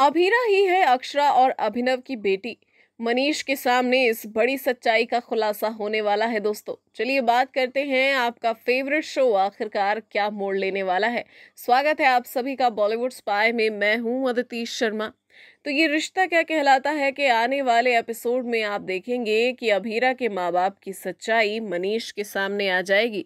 अभीरा ही है अक्षरा और अभिनव की बेटी मनीष के सामने इस बड़ी सच्चाई का खुलासा होने वाला है दोस्तों चलिए बात करते हैं आपका फेवरेट शो आखिरकार क्या मोड़ लेने वाला है स्वागत है आप सभी का बॉलीवुड स्पाई में मैं हूं अदिति शर्मा तो ये रिश्ता क्या कहलाता है कि आने वाले एपिसोड में आप देखेंगे कि अभीरा के माँ बाप की सच्चाई मनीष के सामने आ जाएगी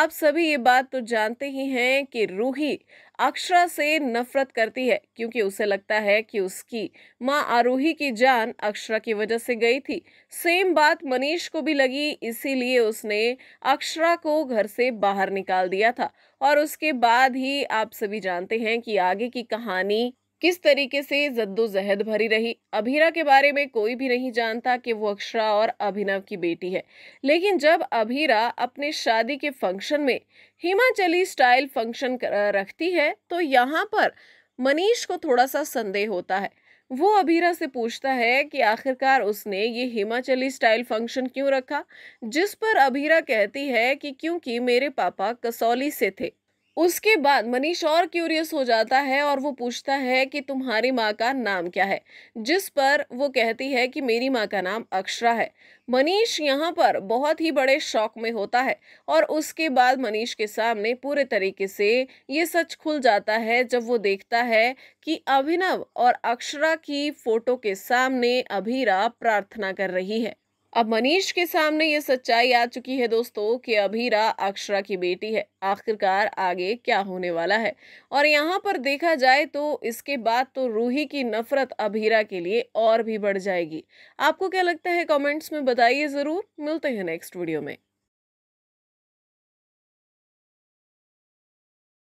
आप सभी ये बात तो जानते ही हैं कि रूही अक्षरा से नफरत करती है क्योंकि उसे लगता है कि उसकी माँ आरोही की जान अक्षरा की वजह से गई थी सेम बात मनीष को भी लगी इसीलिए उसने अक्षरा को घर से बाहर निकाल दिया था और उसके बाद ही आप सभी जानते हैं कि आगे की कहानी किस तरीके से जद्दोजहद भरी रही अभीरा के बारे में कोई भी नहीं जानता कि वो अक्षरा और अभिनव की बेटी है लेकिन जब अभीरा अपने शादी के फंक्शन में हिमाचली स्टाइल फंक्शन रखती है तो यहाँ पर मनीष को थोड़ा सा संदेह होता है वो अभीरा से पूछता है कि आखिरकार उसने ये हिमाचली स्टाइल फंक्शन क्यों रखा जिस पर अभीरा कहती है कि क्योंकि मेरे पापा कसौली से थे उसके बाद मनीष और क्यूरियस हो जाता है और वो पूछता है कि तुम्हारी माँ का नाम क्या है जिस पर वो कहती है कि मेरी माँ का नाम अक्षरा है मनीष यहाँ पर बहुत ही बड़े शौक में होता है और उसके बाद मनीष के सामने पूरे तरीके से ये सच खुल जाता है जब वो देखता है कि अभिनव और अक्षरा की फोटो के सामने अभीरा प्रार्थना कर रही है अब मनीष के सामने ये सच्चाई आ चुकी है दोस्तों कि अभीरा अक्षरा की बेटी है आखिरकार आगे क्या होने वाला है और यहाँ पर देखा जाए तो इसके बाद तो रूही की नफरत अभीरा के लिए और भी बढ़ जाएगी आपको क्या लगता है कमेंट्स में बताइए ज़रूर मिलते हैं नेक्स्ट वीडियो में